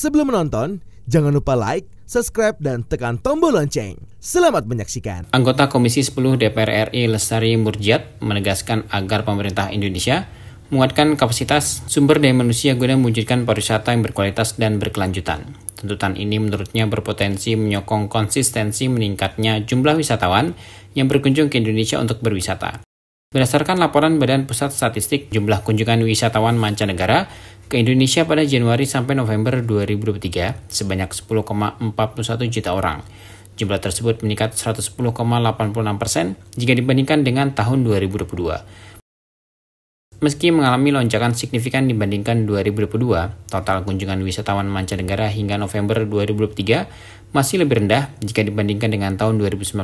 Sebelum menonton, jangan lupa like, subscribe, dan tekan tombol lonceng. Selamat menyaksikan. Anggota Komisi 10 DPR RI Lestari Murjiat menegaskan agar pemerintah Indonesia menguatkan kapasitas sumber daya manusia guna mewujudkan pariwisata yang berkualitas dan berkelanjutan. Tuntutan ini menurutnya berpotensi menyokong konsistensi meningkatnya jumlah wisatawan yang berkunjung ke Indonesia untuk berwisata. Berdasarkan laporan Badan Pusat Statistik, jumlah kunjungan wisatawan mancanegara ke Indonesia pada Januari sampai November 2023 sebanyak 10,41 juta orang. Jumlah tersebut meningkat 110,86 persen jika dibandingkan dengan tahun 2022. Meski mengalami lonjakan signifikan dibandingkan 2022, total kunjungan wisatawan mancanegara hingga November 2023 masih lebih rendah jika dibandingkan dengan tahun 2019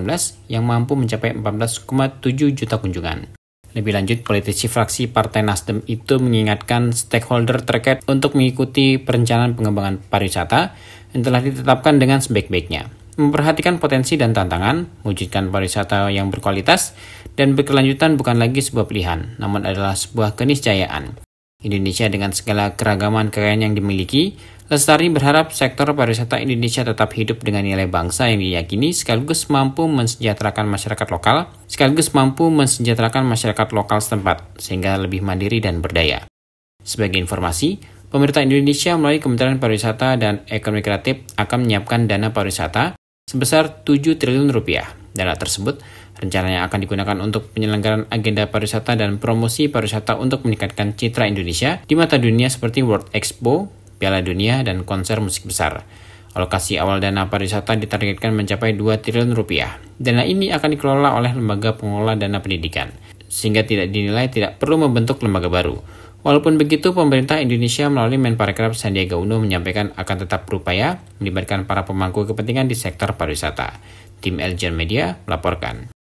yang mampu mencapai 14,7 juta kunjungan. Lebih lanjut, politisi fraksi Partai Nasdem itu mengingatkan stakeholder terkait untuk mengikuti perencanaan pengembangan pariwisata yang telah ditetapkan dengan sebaik-baiknya. Memperhatikan potensi dan tantangan, mewujudkan pariwisata yang berkualitas, dan berkelanjutan bukan lagi sebuah pilihan, namun adalah sebuah keniscayaan. Indonesia dengan segala keragaman kekayaan yang dimiliki, Lestari berharap sektor pariwisata Indonesia tetap hidup dengan nilai bangsa yang diyakini sekaligus mampu mensejahterakan masyarakat lokal, sekaligus mampu mensejahterakan masyarakat lokal setempat, sehingga lebih mandiri dan berdaya. Sebagai informasi, pemerintah Indonesia melalui Kementerian Pariwisata dan Ekonomi Kreatif akan menyiapkan dana pariwisata sebesar 7 triliun rupiah. Dana tersebut rencananya akan digunakan untuk penyelenggaraan agenda pariwisata dan promosi pariwisata untuk meningkatkan citra Indonesia di mata dunia seperti World Expo, Piala Dunia, dan konser musik besar. Alokasi awal dana pariwisata ditargetkan mencapai 2 triliun rupiah. Dana ini akan dikelola oleh lembaga pengelola dana pendidikan, sehingga tidak dinilai tidak perlu membentuk lembaga baru. Walaupun begitu, pemerintah Indonesia melalui Menparekraf Sandiaga Uno menyampaikan akan tetap berupaya melibatkan para pemangku kepentingan di sektor pariwisata. Tim Elgen Media melaporkan.